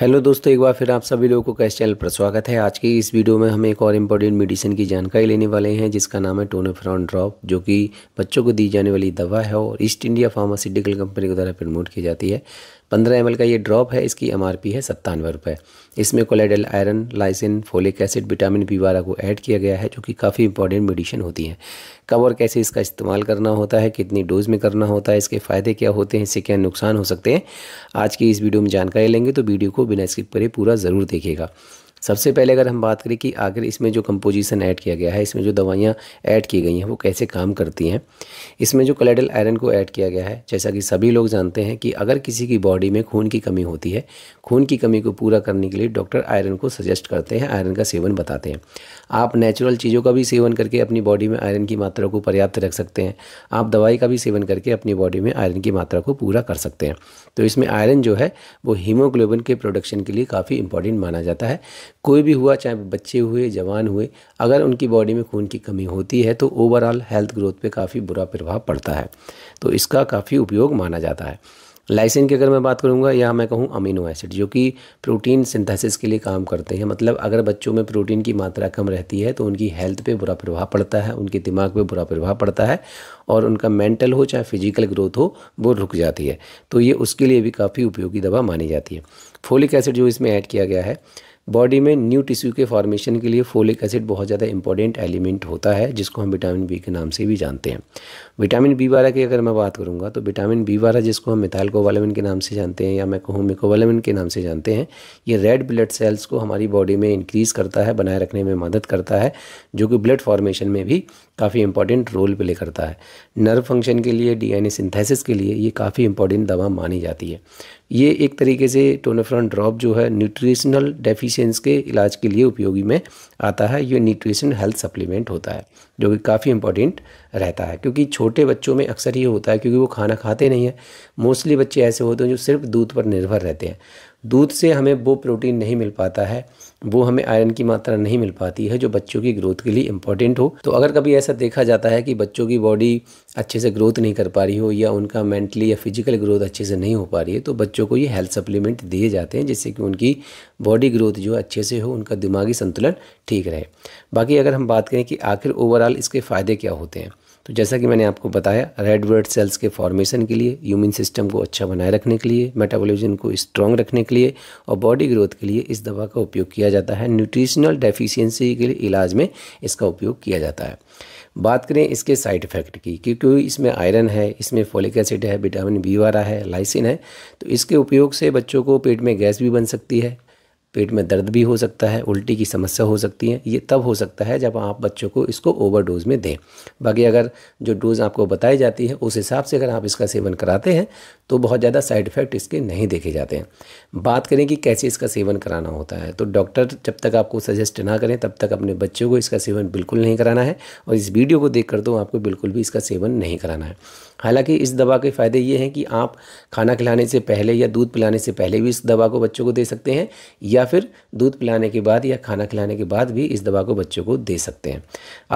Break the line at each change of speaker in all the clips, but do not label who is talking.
hello दोस्तों एक बार फिर आप सभी लोगों का कैश चैनल पर स्वागत है आज की इस वीडियो में हम एक और इम्पोर्टेंट मेडिसिन की जानकारी लेने वाले हैं जिसका नाम है टोनोफ्रॉन ड्रॉप जो कि बच्चों को दी जाने वाली दवा है और ईस्ट इंडिया फार्मास्यूटिकल कंपनी के द्वारा प्रमोट की जाती है पंद्रह एम का ये ड्रॉप है इसकी एम है सत्तानवे रुपये इसमें colloidal iron lysine folic acid vitamin B वाला को ऐड किया गया है जो कि काफ़ी इंपॉर्टेंट मेडिसिन होती है कब और कैसे इसका इस्तेमाल करना होता है कितनी डोज में करना होता है इसके फ़ायदे क्या होते हैं इससे क्या नुकसान हो सकते हैं आज की इस वीडियो में जानकारी लेंगे तो वीडियो को बिना स्किप करे पूरा ज़रूर देखेगा सबसे पहले अगर हम बात करें कि आखिर इसमें जो कंपोजिशन ऐड किया गया है इसमें जो दवाइयाँ ऐड की गई हैं वो कैसे काम करती हैं इसमें जो कलेडल आयरन को ऐड किया गया है जैसा कि सभी लोग जानते हैं कि अगर किसी की बॉडी में खून की कमी होती है खून की कमी को पूरा करने के लिए डॉक्टर आयरन को सजेस्ट करते हैं आयरन का सेवन बताते हैं आप नेचुरल चीज़ों का भी सेवन करके अपनी बॉडी में आयरन की मात्रा को पर्याप्त रख सकते हैं आप दवाई का भी सेवन करके अपनी बॉडी में आयरन की मात्रा को पूरा कर सकते हैं तो इसमें आयरन जो है वो हीमोग्लोबिन के प्रोडक्शन के लिए काफ़ी इंपॉर्टेंट माना जाता है कोई भी हुआ चाहे बच्चे हुए जवान हुए अगर उनकी बॉडी में खून की कमी होती है तो ओवरऑल हेल्थ ग्रोथ पे काफ़ी बुरा प्रभाव पड़ता है तो इसका काफ़ी उपयोग माना जाता है लाइसिन की अगर मैं बात करूंगा या मैं कहूँ अमीनो एसिड जो कि प्रोटीन सिंथेसिस के लिए काम करते हैं मतलब अगर बच्चों में प्रोटीन की मात्रा कम रहती है तो उनकी हेल्थ पे बुरा प्रभाव पड़ता है उनके दिमाग पे बुरा प्रभाव पड़ता है और उनका मेंटल हो चाहे फिजिकल ग्रोथ हो वो रुक जाती है तो ये उसके लिए भी काफ़ी उपयोगी दवा मानी जाती है फोलिक एसिड जो इसमें ऐड किया गया है बॉडी में न्यू टिश्यू के फॉर्मेशन के लिए फोलिक एसिड बहुत ज़्यादा इंपॉर्टेंट एलिमेंट होता है जिसको हम विटामिन बी के नाम से भी जानते हैं विटामिन बी वाला की अगर मैं बात करूँगा तो विटामिन बी वाला जिसको हम मिथाइल कोवालमिन के नाम से जानते हैं या मैं कहूँ मिकोवालमिन के नाम से जानते हैं ये रेड ब्लड सेल्स को हमारी बॉडी में इंक्रीज़ करता है बनाए रखने में मदद करता है जो कि ब्लड फॉर्मेशन में भी काफ़ी इंपॉर्टेंट रोल प्ले करता है नर्व फंक्शन के लिए डी सिंथेसिस के लिए ये काफ़ी इंपॉर्टेंट दवा मानी जाती है ये एक तरीके से टोनोफ्रॉन ड्रॉप जो है न्यूट्रिशनल डेफिशिय डिफिशियंस के इलाज के लिए उपयोगी में आता है ये न्यूट्रिशन हेल्थ सप्लीमेंट होता है जो कि काफ़ी इंपॉर्टेंट रहता है क्योंकि छोटे बच्चों में अक्सर ये होता है क्योंकि वो खाना खाते नहीं है मोस्टली बच्चे ऐसे होते हैं जो सिर्फ दूध पर निर्भर रहते हैं दूध से हमें वो प्रोटीन नहीं मिल पाता है वो हमें आयरन की मात्रा नहीं मिल पाती है जो बच्चों की ग्रोथ के लिए इंपॉर्टेंट हो तो अगर कभी ऐसा देखा जाता है कि बच्चों की बॉडी अच्छे से ग्रोथ नहीं कर पा रही हो या उनका मेंटली या फिजिकल ग्रोथ अच्छे से नहीं हो पा रही है तो बच्चों को ये हेल्थ सप्लीमेंट दिए जाते हैं जिससे कि उनकी बॉडी ग्रोथ जो अच्छे से हो उनका दिमागी संतुलन ठीक रहे बाकी अगर हम बात करें कि आखिर ओवरऑल इसके फ़ायदे क्या होते हैं तो जैसा कि मैंने आपको बताया रेड ब्लड सेल्स के फॉर्मेशन के लिए ह्यूमन सिस्टम को अच्छा बनाए रखने के लिए मेटाबॉलिज्म को स्ट्रॉन्ग रखने के लिए और बॉडी ग्रोथ के लिए इस दवा का उपयोग किया जाता है न्यूट्रिशनल डेफिशिएंसी के लिए इलाज में इसका उपयोग किया जाता है बात करें इसके साइड इफ़ेक्ट की क्योंकि इसमें आयरन है इसमें फोलिक एसिड है विटामिन बी वाला है लाइसिन है तो इसके उपयोग से बच्चों को पेट में गैस भी बन सकती है पेट में दर्द भी हो सकता है उल्टी की समस्या हो सकती है ये तब हो सकता है जब आप बच्चों को इसको ओवर डोज में दें बाकी अगर जो डोज़ आपको बताई जाती है उस हिसाब से अगर आप इसका सेवन कराते हैं तो बहुत ज़्यादा साइड इफ़ेक्ट इसके नहीं देखे जाते हैं बात करें कि कैसे इसका सेवन कराना होता है तो डॉक्टर जब तक आपको सजेस्ट ना करें तब तक अपने बच्चों को इसका सेवन बिल्कुल नहीं कराना है और इस वीडियो को देख कर तो आपको बिल्कुल भी इसका सेवन नहीं कराना है हालांकि इस दवा के फ़ायदे ये हैं कि आप खाना खिलाने से पहले या दूध पिलाने से पहले भी इस दवा को बच्चों को दे सकते हैं या फिर दूध पिलाने के बाद या खाना खिलाने के बाद भी इस दवा को बच्चों को दे सकते हैं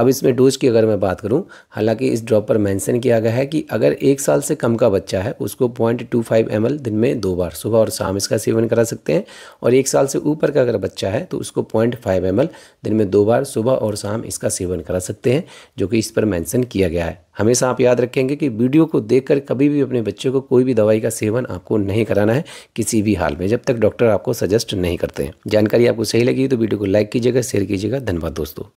अब इसमें डोज की अगर मैं बात करूँ हालाँकि इस ड्रॉप पर मैंसन किया गया है कि अगर एक साल से कम का बच्चा है उसको point two five M L दिन में दो बार सुबह और शाम इसका सेवन करा सकते हैं और एक साल से ऊपर का अगर बच्चा है तो उसको पॉइंट फाइव एम एल दिन में दो बार सुबह और शाम इसका सेवन करा सकते हैं जो कि इस पर मैंसन किया गया है हमेशा आप याद रखेंगे कि वीडियो को देखकर कभी भी अपने बच्चे को कोई भी दवाई का सेवन आपको नहीं कराना है किसी भी हाल में जब तक डॉक्टर आपको सजेस्ट नहीं करते हैं जानकारी आपको सही लगी तो वीडियो को लाइक कीजिएगा शेयर कीजिएगा धन्यवाद दोस्तों